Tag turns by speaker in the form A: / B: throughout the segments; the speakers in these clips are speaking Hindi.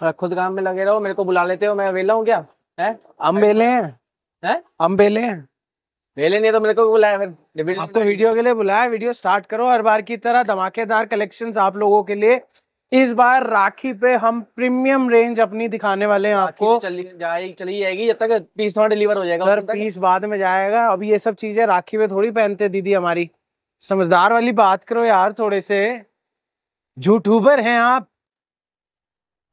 A: थोड़ा खुद काम में लगे रहो मेरे को बुला लेते हो मैं वेला हूँ क्या है हम वेले हैं है? हम वेले हैं वेले नहीं तो मेरे को बुलाया फिर आपको वीडियो के लिए बुलाया वीडियो स्टार्ट करो हर बार की तरह धमाकेदार कलेक्शंस आप लोगों के लिए इस बार राखी पे हम प्रीमियम रेंज अपनी दिखाने वाले हैं आपको तो चली जाएगी चली जाएगी जब तक पीस थोड़ा डिलीवर हो जाएगा सर पीस बाद में जाएगा अभी ये सब चीजें राखी पे थोड़ी पहनते दीदी हमारी समझदार वाली बात करो यार थोड़े से झूठूबर हैं आप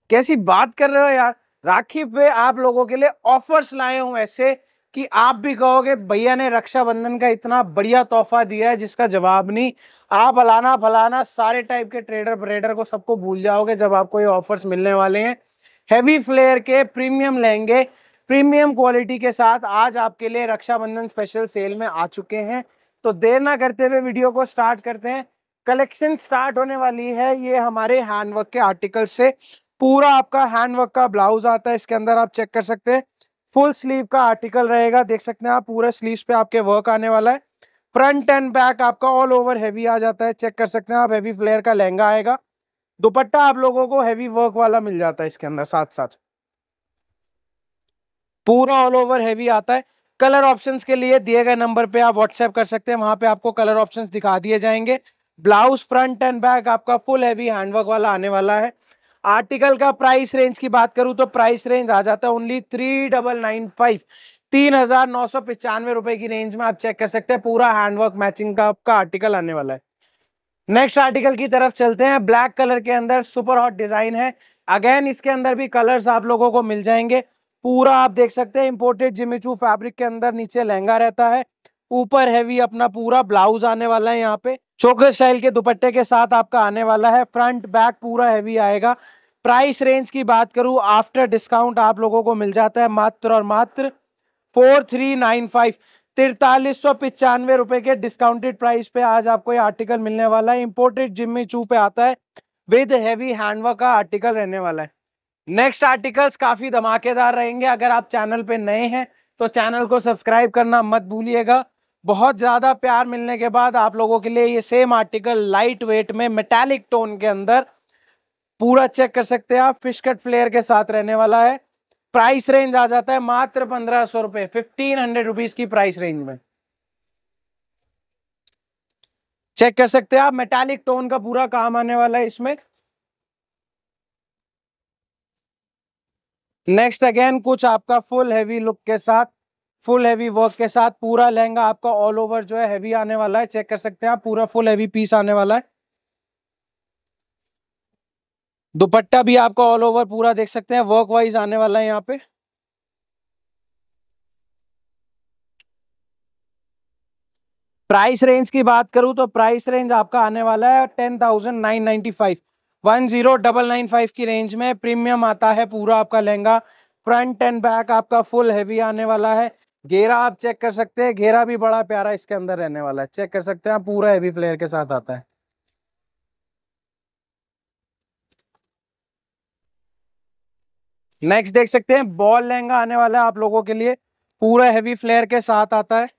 A: कैसी बात कर रहे हो यार राखी पे आप लोगों के लिए ऑफर्स लाए हूँ ऐसे कि आप भी कहोगे भैया ने रक्षाबंधन का इतना बढ़िया तोहफा दिया है जिसका जवाब नहीं आप अलाना फलाना सारे टाइप के ट्रेडर ब्रेडर को सबको भूल जाओगे जब आपको ये ऑफर्स मिलने वाले हैं हैवी फ्लेयर के प्रीमियम लेंगे प्रीमियम क्वालिटी के साथ आज आपके लिए रक्षाबंधन स्पेशल सेल में आ चुके हैं तो देर ना करते हुए वीडियो को स्टार्ट करते हैं कलेक्शन स्टार्ट होने वाली है ये हमारे हैंडवर्क के आर्टिकल से पूरा आपका हैंडवर्क का ब्लाउज आता है इसके अंदर आप चेक कर सकते हैं फुल स्लीव का आर्टिकल रहेगा देख सकते हैं आप पूरे स्लीव पे आपके वर्क आने वाला है फ्रंट एंड बैक आपका ऑल ओवर हैवी आ जाता है चेक कर सकते हैं आप हैवी फ्लेयर का लहंगा आएगा दुपट्टा आप लोगों को हैवी वर्क वाला मिल जाता है इसके अंदर साथ साथ पूरा ऑल ओवर हैवी आता है कलर ऑप्शंस के लिए दिए गए नंबर पे आप व्हाट्सएप कर सकते हैं वहां पे आपको कलर ऑप्शंस दिखा दिए जाएंगे ब्लाउज फ्रंट एंड बैक आपका फुल हैवी हैंडवर्क वाला आने वाला है आर्टिकल का प्राइस रेंज की बात करूं तो प्राइस रेंज आ जाता है only three double nine five तीन हजार नौ सौ पिचानवे रुपए की रेंज में आप चेक कर सकते हैं पूरा हैंडवर्क मैचिंग का आपका आर्टिकल आने वाला है नेक्स्ट आर्टिकल की तरफ चलते हैं ब्लैक कलर के अंदर सुपर हॉट डिजाइन है अगेन इसके अंदर भी कलर्स आप लोगों को मिल जाएंगे पूरा आप देख सकते हैं इम्पोर्टेड जिमिचू फैब्रिक के अंदर नीचे लहंगा रहता है ऊपर हैवी अपना पूरा ब्लाउज आने वाला है यहाँ पे चोकर स्टाइल के दुपट्टे के साथ आपका आने वाला है फ्रंट बैक पूरा हैवी आएगा प्राइस रेंज की बात करूं आफ्टर डिस्काउंट आप लोगों को मिल जाता है मात्र और मात्र फोर थ्री नाइन फाइव तिरतालीस सौ पिचानवे रुपए के डिस्काउंटेड प्राइस पे आज आपको ये आर्टिकल मिलने वाला है इम्पोर्टेड जिम्मी चू पे आता है विद हैवी हैंडवर्क का आर्टिकल रहने वाला है नेक्स्ट आर्टिकल्स काफी धमाकेदार रहेंगे अगर आप चैनल पे नए हैं तो चैनल को सब्सक्राइब करना मत भूलिएगा बहुत ज़्यादा प्यार मिलने के बाद आप लोगों के लिए ये सेम आर्टिकल लाइट वेट में मेटेलिक टोन के अंदर पूरा चेक कर सकते हैं आप फिश कट फ्लेयर के साथ रहने वाला है प्राइस रेंज आ जाता है मात्र पंद्रह सौ रुपये फिफ्टीन हंड्रेड रुपीज की प्राइस रेंज में चेक कर सकते हैं आप मेटालिक टोन का पूरा काम आने वाला है इसमें नेक्स्ट अगेन कुछ आपका फुल हैवी लुक के साथ फुल हैवी वर्क के साथ पूरा लहंगा आपका ऑल ओवर जो है हैवी आने वाला है चेक कर सकते हैं आप पूरा फुल हैवी पीस आने वाला है दुपट्टा भी आपका ऑल ओवर पूरा देख सकते हैं वर्क वाइज आने वाला है यहाँ पे प्राइस रेंज की बात करूं तो प्राइस रेंज आपका आने वाला है ten thousand nine ninety five one zero double nine five की रेंज में प्रीमियम आता है पूरा आपका लहंगा फ्रंट एंड बैक आपका फुल हैवी आने वाला है घेरा आप चेक कर सकते हैं घेरा भी बड़ा प्यारा इसके अंदर रहने वाला है चेक कर सकते हैं पूरा हेवी फ्लेयर के साथ आता है नेक्स्ट देख सकते हैं बॉल लहंगा आने वाला है आप लोगों के लिए पूरा हेवी फ्लेयर के साथ आता है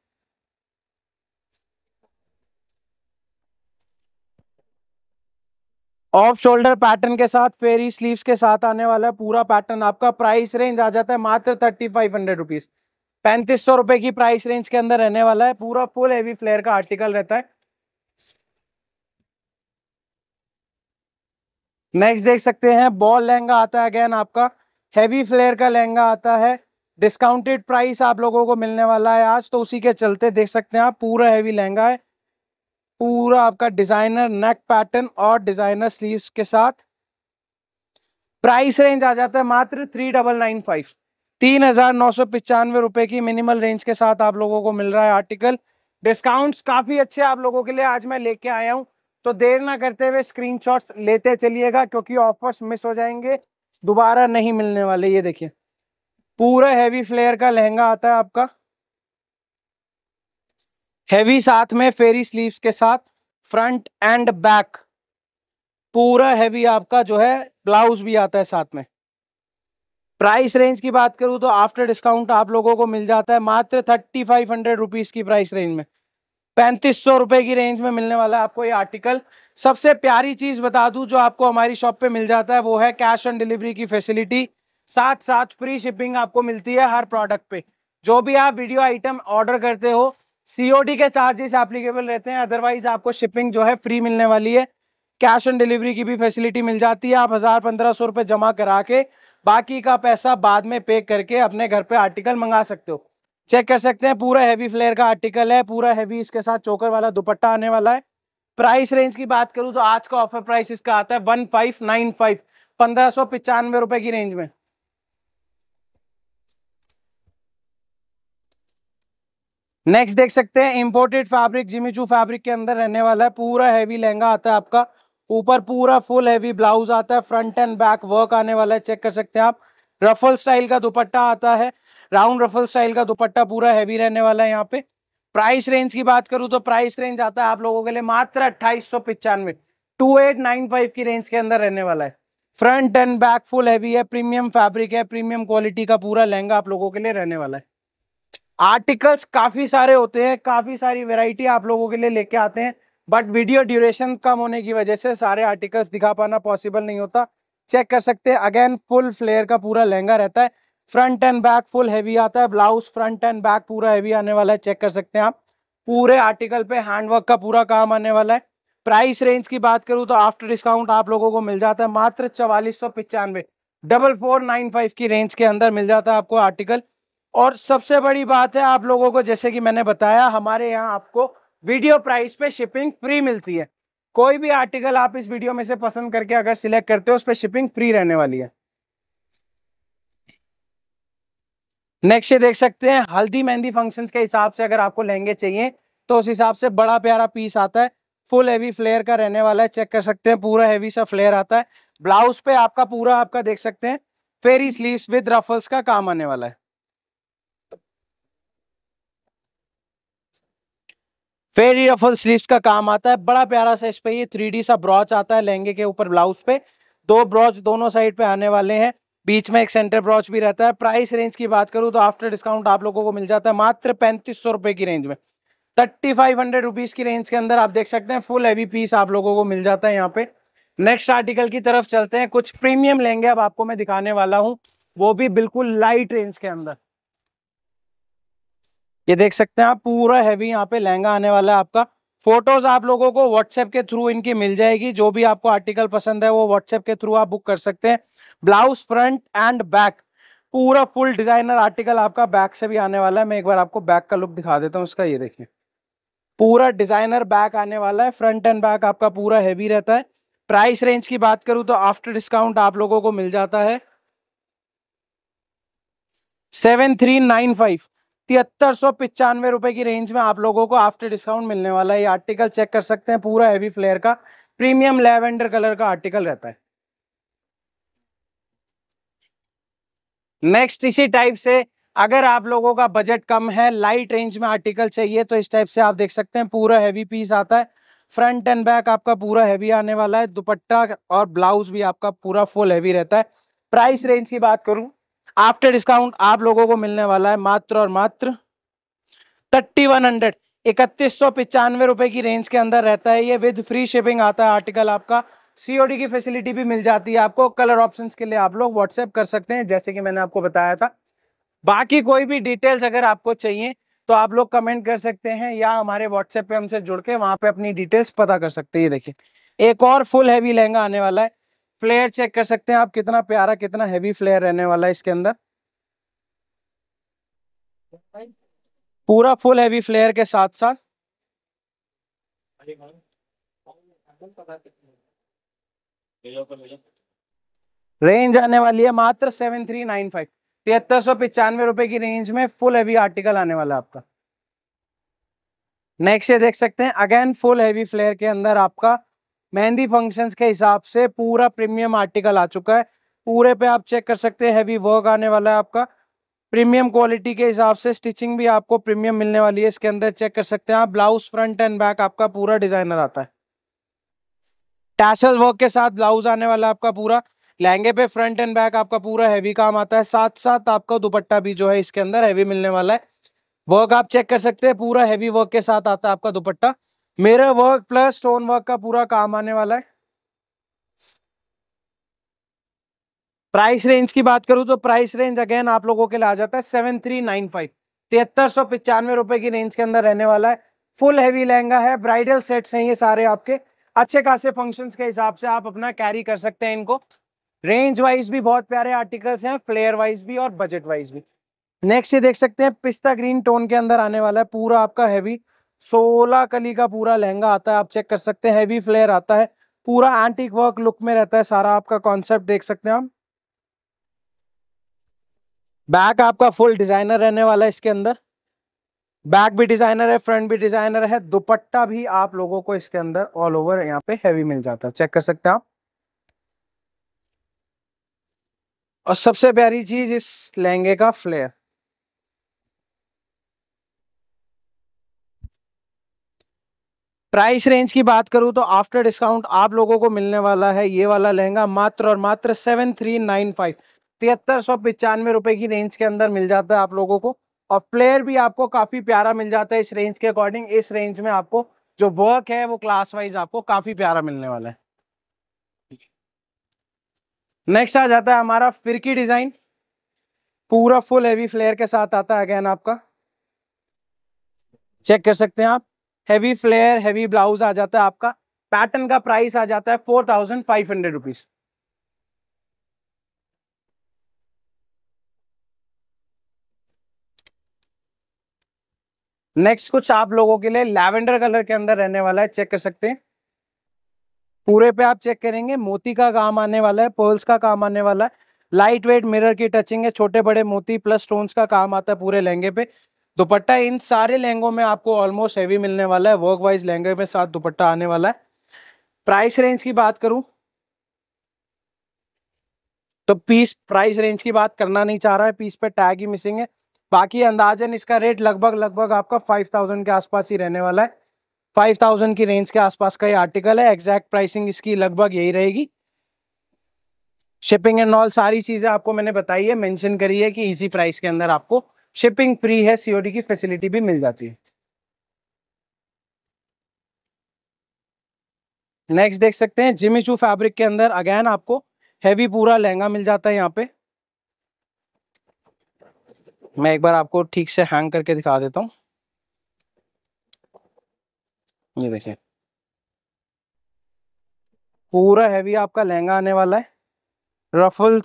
A: ऑफ शोल्डर पैटर्न के साथ फेरी स्लीव्स के साथ आने वाला है पूरा पैटर्न आपका प्राइस रेंज आ जाता है मात्र थर्टी फाइव हंड्रेड रुपीज़ पैंतीस सौ रुपए की प्राइस रेंज के अंदर रहने वाला है पूरा फुल हेवी फ्लेयर का आर्टिकल रहता है नेक्स्ट देख सकते हैं बॉल लहंगा आता है अगेन आपका हैवी फ्लेयर का लहंगा आता है डिस्काउंटेड प्राइस आप लोगों को मिलने वाला है आज तो उसी के चलते देख सकते हैं आप पूरा हैवी लहंगा है पूरा आपका डिजाइनर नेक पैटर्न और डिजाइनर स्लीव्स के साथ प्राइस रेंज आ जाता है मात्र थ्री डबल नाइन फाइव तीन हजार नौ सौ पिचानवे रुपए की मिनिमल रेंज के साथ आप लोगों को मिल रहा है आर्टिकल डिस्काउंट्स काफी अच्छे आप लोगों के लिए आज मैं लेके आया हूँ तो देर ना करते हुए स्क्रीनशॉट्स लेते चलिएगा क्योंकि ऑफर्स मिस हो जाएंगे दोबारा नहीं मिलने वाले ये देखिए पूरा हैवी फ्लेयर का लहंगा आता है आपका हैवी साथ में फेरी स्लीव्स के साथ फ्रंट एंड बैक पूरा हैवी आपका जो है ब्लाउज भी आता है साथ में प्राइस रेंज की बात करूँ तो आफ्टर डिस्काउंट आप लोगों को मिल जाता है मात्र थर्टी फाइव हंड्रेड रुपीज़ की प्राइस रेंज में पैंतीस सौ रुपये की रेंज में मिलने वाला है आपको ये आर्टिकल सबसे प्यारी चीज़ बता दूँ जो आपको हमारी शॉप पे मिल जाता है वो है कैश ऑन डिलीवरी की फैसिलिटी साथ साथ फ्री शिपिंग आपको मिलती है हर प्रोडक्ट पे जो भी आप वीडियो आइटम ऑर्डर करते हो सी के चार्जेस एप्लीकेबल रहते हैं अदरवाइज आपको शिपिंग जो है फ्री मिलने वाली है कैश ऑन डिलीवरी की भी फैसिलिटी मिल जाती है आप हज़ार पंद्रह सौ रुपये जमा करा के बाकी का पैसा बाद में पे करके अपने घर पे आर्टिकल मंगा सकते हो चेक कर सकते हैं पूरा हैवी फ्लेयर का आर्टिकल है पूरा हैवी इसके साथ चोकर वाला दुपट्टा आने वाला है प्राइस रेंज की बात करूँ तो आज का ऑफर प्राइस इसका आता है वन फाइव नाइन रुपए की रेंज में नेक्स्ट देख सकते हैं इंपोर्टेड फैब्रिक जिमीचू फैब्रिक के अंदर रहने वाला है पूरा हैवी लहंगा आता है आपका ऊपर पूरा फुल हैवी ब्लाउज आता है फ्रंट एंड बैक वर्क आने वाला है चेक कर सकते हैं आप रफल स्टाइल का दुपट्टा आता है राउंड रफल स्टाइल का दुपट्टा पूरा हैवी रहने वाला है यहाँ पे प्राइस रेंज की बात करूँ तो प्राइस रेंज आता है आप लोगों के लिए मात्र अट्ठाईस सौ पिचानवे टू एट नाइन फाइव की रेंज के अंदर रहने वाला है front and back full heavy है प्रीमियम फैब्रिक है प्रीमियम क्वालिटी का पूरा लहंगा आप लोगों के लिए रहने वाला है आर्टिकल्स काफी सारे होते हैं काफी सारी वेराइटी आप लोगों के लिए लेके आते हैं बट वीडियो ड्यूरेशन कम होने की वजह से सारे आर्टिकल्स दिखा पाना पॉसिबल नहीं होता चेक कर सकते हैं अगेन फुल फ्लेयर का पूरा लहंगा रहता है front and back full heavy आता है ब्लाउज फ्रंट एंड बैक पूरा हैवी आने वाला है चेक कर सकते हैं आप पूरे आर्टिकल पे हैंडवर्क का पूरा काम आने वाला है प्राइस रेंज की बात करूँ तो आफ्टर डिस्काउंट आप लोगों को मिल जाता है मात्र चवालीस सौ पचानवे डबल फोर नाइन फाइव की रेंज के अंदर मिल जाता है आपको आर्टिकल और सबसे बड़ी बात है आप लोगों को जैसे कि मैंने बताया हमारे यहाँ आपको वीडियो प्राइस पे शिपिंग फ्री मिलती है कोई भी आर्टिकल आप इस वीडियो में से पसंद करके अगर सिलेक्ट करते हो उस पर शिपिंग फ्री रहने वाली है नेक्स्ट ये देख सकते हैं हल्दी मेहंदी फंक्शंस के हिसाब से अगर आपको लहंगे चाहिए तो उस हिसाब से बड़ा प्यारा पीस आता है फुल हैवी फ्लेयर का रहने वाला है चेक कर सकते हैं पूरा हैवी सा फ्लेयर आता है ब्लाउज पे आपका पूरा आपका देख सकते हैं फेरी स्लीव्स विद रफल्स का काम आने वाला है फेरी रफल फुल का काम आता है बड़ा प्यारा सा इस पे ये थ्री सा ब्रॉच आता है लहंगे के ऊपर ब्लाउज पे दो ब्रॉच दोनों साइड पे आने वाले हैं बीच में एक सेंटर ब्रॉच भी रहता है प्राइस रेंज की बात करूँ तो आफ्टर डिस्काउंट आप लोगों को मिल जाता है मात्र पैंतीस सौ रुपए की रेंज में थर्टी फाइव हंड्रेड रुपीज़ की रेंज के अंदर आप देख सकते हैं फुल हैवी पीस आप लोगों को मिल जाता है यहाँ पे नेक्स्ट आर्टिकल की तरफ चलते हैं कुछ प्रीमियम लहंगे अब आपको मैं दिखाने वाला हूँ वो भी बिल्कुल लाइट रेंज के अंदर ये देख सकते हैं आप पूरा हैवी यहाँ पे लहंगा आने वाला है आपका फोटोज आप लोगों को व्हाट्सएप के थ्रू इनकी मिल जाएगी जो भी आपको आर्टिकल पसंद है वो व्हाट्सएप के थ्रू आप बुक कर सकते हैं ब्लाउज फ्रंट एंड बैक पूरा फुल डिजाइनर आर्टिकल आपका बैक से भी आने वाला है मैं एक बार आपको बैक का लुक दिखा देता हूँ उसका ये देखिए पूरा डिजाइनर बैक आने वाला है फ्रंट एंड बैक आपका पूरा हैवी रहता है प्राइस रेंज की बात करूं तो आफ्टर डिस्काउंट आप लोगों को मिल जाता है सेवन थ्री नाइन फाइव तिहत्तर सौ पिचानवे रुपए की रेंज में आप लोगों को आफ्टर डिस्काउंट मिलने वाला है ये आर्टिकल चेक कर सकते हैं पूरा हैवी फ्लेयर का प्रीमियम लेवेंडर कलर का आर्टिकल रहता है नेक्स्ट इसी टाइप से अगर आप लोगों का बजट कम है लाइट रेंज में आर्टिकल चाहिए तो इस टाइप से आप देख सकते हैं पूरा हैवी पीस आता है फ्रंट एंड बैक आपका पूरा हैवी आने वाला है दुपट्टा और ब्लाउज भी आपका पूरा फुल हैवी रहता है प्राइस रेंज की बात करूं आफ्टर डिस्काउंट आप लोगों को मिलने वाला है मात्र और मात्र थर्टी वन हंड्रेड इकतीस सौ पचानवे रुपये की रेंज के अंदर रहता है ये विद फ्री शिपिंग आता है आर्टिकल आपका सीओडी की फैसिलिटी भी मिल जाती है आपको कलर ऑप्शंस के लिए आप लोग व्हाट्सएप कर सकते हैं जैसे कि मैंने आपको बताया था बाकी कोई भी डिटेल्स अगर आपको चाहिए तो आप लोग कमेंट कर सकते हैं या हमारे व्हाट्सएप पे हमसे जुड़ के वहाँ पे अपनी डिटेल्स पता कर सकते हैं ये देखिए एक और फुल हैवी लहंगा आने वाला है फ्लेयर चेक कर सकते हैं आप कितना प्यारा कितना हैवी फ्लेयर रहने वाला है इसके अंदर पूरा फुल हैवी फ्लेयर के साथ साथ रेंज आने वाली है मात्र सेवन थ्री नाइन फाइव तिहत्तर सौ पिचानवे रुपए की रेंज में फुल हैवी आर्टिकल आने वाला है आपका नेक्स्ट ये देख सकते हैं अगेन फुल हैवी फ्लेयर के अंदर आपका मेहंदी फंक्शंस के हिसाब से पूरा प्रीमियम आर्टिकल आ चुका है पूरे पे आप चेक कर सकते हैं हैवी वर्क आने वाला है आपका प्रीमियम क्वालिटी के हिसाब से स्टिचिंग भी आपको प्रीमियम मिलने वाली है इसके अंदर चेक कर सकते हैं आप ब्लाउज फ्रंट एंड बैक आपका पूरा डिजाइनर आता है टैसल वर्क के साथ ब्लाउज आने वाला है आपका पूरा लहंगे पे फ्रंट एंड बैक आपका पूरा हैवी काम आता है साथ साथ आपका दुपट्टा भी जो है इसके अंदर हैवी मिलने वाला है वर्क आप चेक कर सकते हैं पूरा हैवी वर्क के साथ आता है आपका दुपट्टा मेरा वर्क प्लस स्टोन वर्क का पूरा काम आने वाला है प्राइस रेंज की बात करूं तो प्राइस रेंज अगेन आप लोगों के लिए आ जाता है सेवन थ्री नाइन फाइव तिहत्तर सौ पिचानवे रुपए की रेंज के अंदर रहने वाला है फुल हैवी लहंगा है ब्राइडल सेट्स हैं ये सारे आपके अच्छे खासे फंक्शंस के हिसाब से आप अपना कैरी कर सकते हैं इनको रेंज वाइज भी बहुत प्यारे आर्टिकल्स हैं फ्लेयर वाइज भी और बजट वाइज भी नेक्स्ट ये देख सकते हैं पिस्ता ग्रीन टोन के अंदर आने वाला है पूरा आपका हैवी सोलह कली का पूरा लहंगा आता है आप चेक कर सकते हैं हैवी फ्लेयर आता है पूरा एंटीक वर्क लुक में रहता है सारा आपका कॉन्सेप्ट देख सकते हैं आप बैक आपका फुल डिजाइनर रहने वाला है इसके अंदर बैक भी डिजाइनर है फ्रंट भी डिजाइनर है दुपट्टा भी आप लोगों को इसके अंदर ऑल ओवर यहाँ पे हैवी मिल जाता है चेक कर सकते हैं आप और सबसे प्यारी चीज इस लहंगे का फ्लेयर प्राइस रेंज की बात करूं तो आफ्टर डिस्काउंट आप लोगों को मिलने वाला है ये वाला लहंगा मात्र और मात्र सेवन थ्री नाइन फाइव तिहत्तर सौ पचानवे रुपये की रेंज के अंदर मिल जाता है आप लोगों को और फ्लेयर भी आपको काफ़ी प्यारा मिल जाता है इस रेंज के अकॉर्डिंग इस रेंज में आपको जो वर्क है वो क्लास वाइज आपको काफ़ी प्यारा मिलने वाला है नेक्स्ट आ जाता है हमारा फिरकी डिज़ाइन पूरा फुल हेवी फ्लेयर के साथ आता है अगेन आपका चेक कर सकते हैं आप हैवी फ्लेयर हैवी ब्लाउज आ जाता है आपका पैटर्न का प्राइस आ जाता है four thousand five hundred rupees next कुछ आप लोगों के लिए लैवेंडर कलर के अंदर रहने वाला है चेक कर सकते हैं पूरे पे आप चेक करेंगे मोती का काम आने वाला है पर्ल्स का काम आने वाला है लाइट वेट मिरर की टचिंग है छोटे बड़े मोती प्लस स्टोन्स का काम आता है पूरे लहंगे पे दुपट्टा इन सारे लहंगों में आपको ऑलमोस्ट हैवी मिलने वाला है वर्क वाइज लहंगे में साथ दुपट्टा आने वाला है प्राइस रेंज की बात करूं तो पीस प्राइस रेंज की बात करना नहीं चाह रहा है पीस पे टैग ही मिसिंग है बाकी अंदाजन इसका रेट लगभग लगभग आपका फाइव थाउजेंड के आसपास ही रहने वाला है फाइव थाउजेंड की रेंज के आसपास का ये आर्टिकल है एग्जैक्ट प्राइसिंग इसकी लगभग यही रहेगी शिपिंग एंड ऑल सारी चीज़ें आपको मैंने बताई है मैंशन करी है कि इसी प्राइस के अंदर आपको शिपिंग फ्री है सीओडी की फैसिलिटी भी मिल जाती है नेक्स्ट देख सकते हैं जिमी चू फैब्रिक के अंदर अगेन आपको हैवी पूरा लहंगा मिल जाता है यहाँ पे मैं एक बार आपको ठीक से हैंग करके दिखा देता हूँ ये देखिए पूरा हैवी आपका लहंगा आने वाला है रफल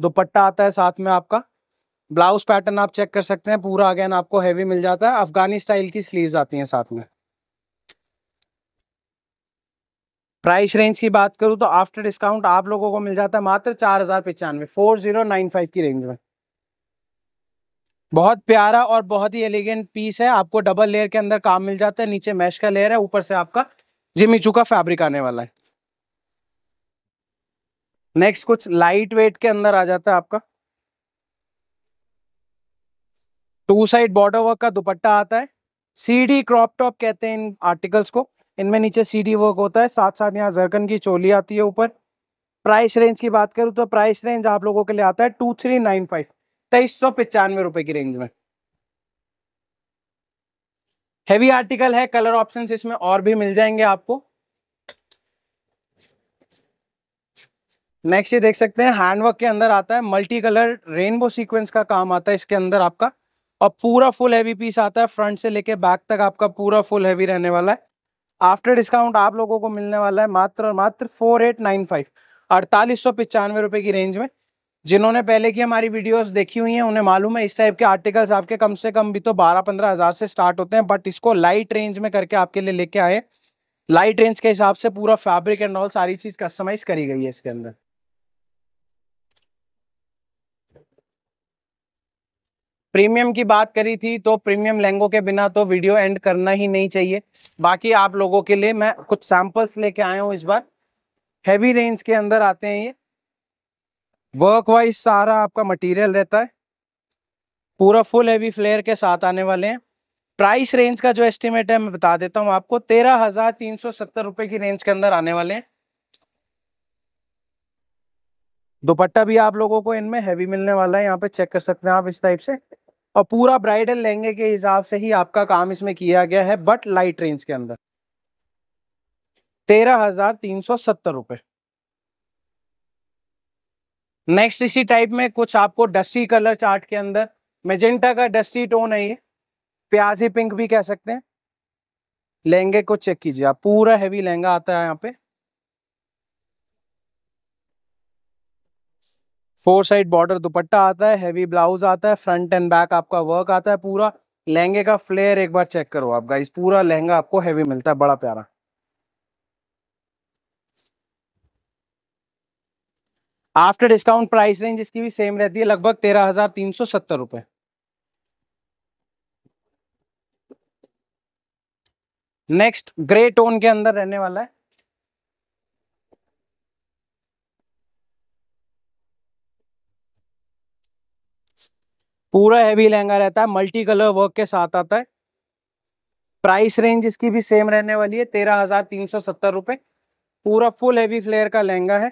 A: दुपट्टा आता है साथ में आपका ब्लाउज पैटर्न आप चेक कर सकते हैं पूरा अगेन आपको हैवी मिल जाता है अफगानी स्टाइल की स्लीव्स आती हैं साथ में प्राइस रेंज की बात करूं तो आफ्टर डिस्काउंट आप लोगों को मिल जाता है मात्र चार हजार पचानवे फोर जीरो नाइन फाइव की रेंज में बहुत प्यारा और बहुत ही एलिगेंट पीस है आपको डबल लेयर के अंदर काम मिल जाता है नीचे मैश का लेयर है ऊपर से आपका जिमीचू का फैब्रिक आने वाला है नेक्स्ट कुछ लाइट वेट के अंदर आ जाता है आपका टू साइड बॉर्डर वर्क का दुपट्टा आता है सीडी क्रॉप टॉप कहते हैं इन आर्टिकल्स को इनमें नीचे सीडी वर्क होता है साथ साथ यहाँ जरकन की चोली आती है ऊपर प्राइस रेंज की बात करूँ तो प्राइस रेंज आप लोगों के लिए आता है टू थ्री नाइन फाइव तेईस सौ पचानवे रुपए की रेंज में हैवी आर्टिकल है कलर ऑप्शंस इसमें और भी मिल जाएंगे आपको नेक्स्ट ये देख सकते हैं हैंडवर्क के अंदर आता है मल्टी कलर रेनबो सीक्वेंस का काम आता है इसके अंदर आपका और पूरा फुल हैवी पीस आता है फ्रंट से लेके बैक तक आपका पूरा फुल हैवी रहने वाला है आफ्टर डिस्काउंट आप लोगों को मिलने वाला है मात्र और मात्र फोर एट नाइन फाइव अड़तालीस सौ पचानवे रुपये की रेंज में जिन्होंने पहले की हमारी वीडियोस देखी हुई हैं उन्हें मालूम है इस टाइप के आर्टिकल्स आपके कम से कम भी तो बारह पंद्रह हज़ार से स्टार्ट होते हैं बट इसको लाइट रेंज में करके आपके लिए लेके आए लाइट रेंज के हिसाब से पूरा फैब्रिक एंड ऑल सारी चीज़ कस्टमाइज करी गई है इसके अंदर प्रीमियम की बात करी थी तो प्रीमियम लहंगों के बिना तो वीडियो एंड करना ही नहीं चाहिए बाकी आप लोगों के लिए मैं कुछ सैंपल्स लेके आया हूँ इस बार हैवी रेंज के अंदर आते हैं ये वर्क वाइज सारा आपका मटेरियल रहता है पूरा फुल हैवी फ्लेयर के साथ आने वाले हैं प्राइस रेंज का जो एस्टिमेट है मैं बता देता हूँ आपको तेरह हजार तीन सौ सत्तर रुपए की रेंज के अंदर आने वाले हैं दुपट्टा भी आप लोगों को इनमें हैवी मिलने वाला है यहाँ पे चेक कर सकते हैं आप इस टाइप से और पूरा ब्राइडल लहंगे के हिसाब से ही आपका काम इसमें किया गया है बट लाइट रेंज के अंदर तेरह हजार तीन सौ सत्तर रुपए नेक्स्ट इसी टाइप में कुछ आपको डस्टी कलर चार्ट के अंदर मेजेंटा का डस्टी टोन है ये प्याजी पिंक भी कह सकते हैं लहंगे को चेक कीजिए आप पूरा हैवी लहंगा आता है यहाँ पे फोर साइड बॉर्डर दुपट्टा आता है हैवी ब्लाउज आता है फ्रंट एंड बैक आपका वर्क आता है पूरा लहंगे का फ्लेयर एक बार चेक करो आप गाइस पूरा लहंगा आपको हैवी मिलता है बड़ा प्यारा आफ्टर डिस्काउंट प्राइस रेंज इसकी भी सेम रहती है लगभग तेरह हजार तीन सौ सत्तर रुपए नेक्स्ट ग्रे टोन के अंदर रहने वाला है पूरा हैवी लहंगा रहता है मल्टी कलर वर्क के साथ आता है प्राइस रेंज इसकी भी सेम रहने वाली है तेरह हजार तीन सौ सत्तर रुपए पूरा फुल हैवी फ्लेयर का लहंगा है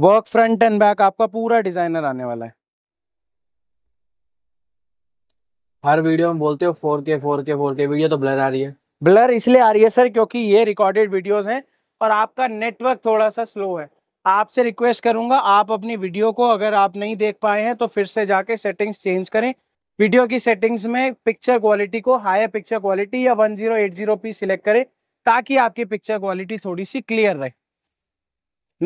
A: वर्क फ्रंट एंड बैक आपका पूरा डिजाइनर आने वाला है हर वीडियो में बोलते हो फोर के फोर के फोर के वीडियो तो ब्लर आ रही है ब्लर इसलिए आ रही है सर क्योंकि ये रिकॉर्डेड वीडियोस हैं और आपका नेटवर्क थोड़ा सा स्लो है आपसे रिक्वेस्ट करूंगा आप अपनी वीडियो को अगर आप नहीं देख पाए हैं तो फिर से जाके सेटिंग्स चेंज करें वीडियो की सेटिंग्स में पिक्चर क्वालिटी को हाई पिक्चर क्वालिटी या 1080p सिलेक्ट करें ताकि आपकी पिक्चर क्वालिटी थोड़ी सी क्लियर रहे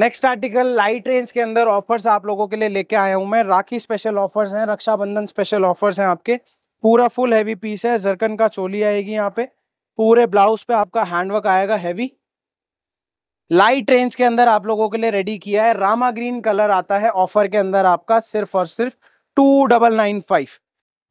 A: नेक्स्ट आर्टिकल लाइट रेंज के अंदर ऑफर्स आप लोगों के लिए लेके आया हूं मैं राखी स्पेशल ऑफर्स हैं रक्षाबंधन स्पेशल ऑफर्स हैं आपके पूरा फुल हैवी पीस है जरकन का चोली आएगी यहाँ पे पूरे ब्लाउज पे आपका हैंडवर्क आएगा हैवी लाइट रेंज के अंदर आप लोगों के लिए रेडी किया है रामा ग्रीन कलर आता है ऑफर के अंदर आपका सिर्फ और सिर्फ टू डबल नाइन फाइव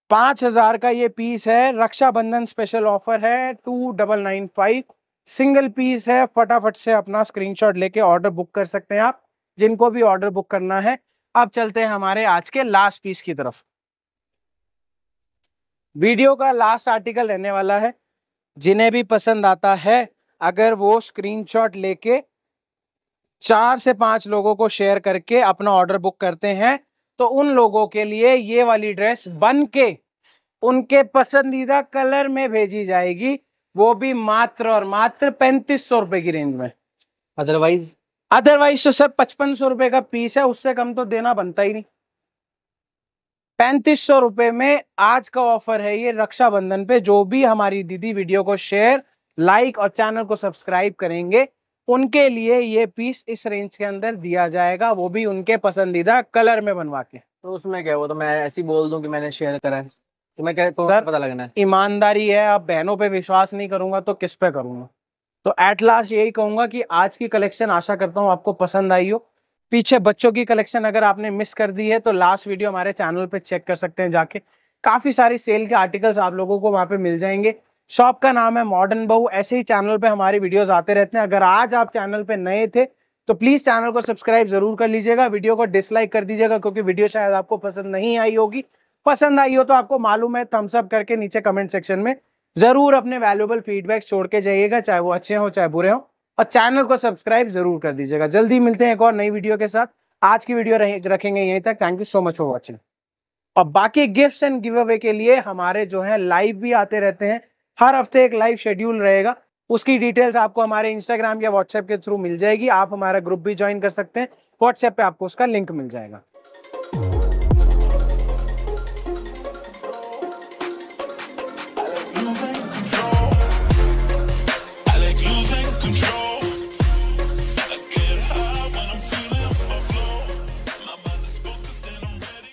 A: पांच हज़ार का ये पीस है रक्षाबंधन स्पेशल ऑफर है two double nine five single piece है फटाफट से अपना स्क्रीनशॉट लेके ऑर्डर बुक कर सकते हैं आप जिनको भी ऑर्डर बुक करना है अब चलते हैं हमारे आज के लास्ट पीस की तरफ वीडियो का लास्ट आर्टिकल रहने वाला है जिन्हें भी पसंद आता है अगर वो स्क्रीनशॉट लेके चार से पांच लोगों को शेयर करके अपना ऑर्डर बुक करते हैं तो उन लोगों के लिए ये वाली ड्रेस बन के उनके पसंदीदा कलर में भेजी जाएगी वो भी मात्र और मात्र पैंतीस सौ रुपए की रेंज में अदरवाइज अदरवाइज तो सर पचपन सौ रुपए का पीस है उससे कम तो देना बनता ही नहीं पैंतीस सौ रुपए में आज का ऑफर है ये रक्षाबंधन पे जो भी हमारी दीदी वीडियो को शेयर लाइक और चैनल को सब्सक्राइब करेंगे उनके लिए ये पीस इस रेंज के अंदर दिया जाएगा वो भी उनके पसंदीदा कलर में बनवा के तो उसमें क्या वो तो मैं ऐसी बोल दूं कि मैंने शेयर करा है तो मैं क्या तो पता लगना है ईमानदारी है आप बहनों पे विश्वास नहीं करूंगा तो किस पे करूंगा तो एट लास्ट यही कहूंगा कि आज की कलेक्शन आशा करता हूँ आपको पसंद आई हो पीछे बच्चों की कलेक्शन अगर आपने मिस कर दी है तो लास्ट वीडियो हमारे चैनल पे चेक कर सकते हैं जाके काफी सारी सेल के आर्टिकल्स आप लोगों को वहां पे मिल जाएंगे शॉप का नाम है मॉडर्न बहू ऐसे ही चैनल पे हमारे वीडियोस आते रहते हैं अगर आज आप चैनल पे नए थे तो प्लीज चैनल को सब्सक्राइब जरूर कर लीजिएगा वीडियो को डिसलाइक कर दीजिएगा क्योंकि वीडियो शायद आपको पसंद नहीं आई होगी पसंद आई हो तो आपको मालूम है थम्सअप करके नीचे कमेंट सेक्शन में जरूर अपने वैल्यूबल फीडबैक्स छोड़ के जाइएगा चाहे वो अच्छे हो चाहे बुरे हो और चैनल को सब्सक्राइब जरूर कर दीजिएगा जल्दी मिलते हैं एक और नई वीडियो के साथ आज की वीडियो रखेंगे यहीं तक thank you so much for watching और बाकी गिफ्ट्स एंड गिव अवे के लिए हमारे जो है लाइव भी आते रहते हैं हर हफ्ते एक लाइव शेड्यूल रहेगा उसकी डिटेल्स आपको हमारे इंस्टाग्राम या व्हाट्सएप के थ्रू मिल जाएगी आप हमारा ग्रुप भी ज्वाइन कर सकते हैं व्हाट्सएप पे आपको उसका लिंक मिल जाएगा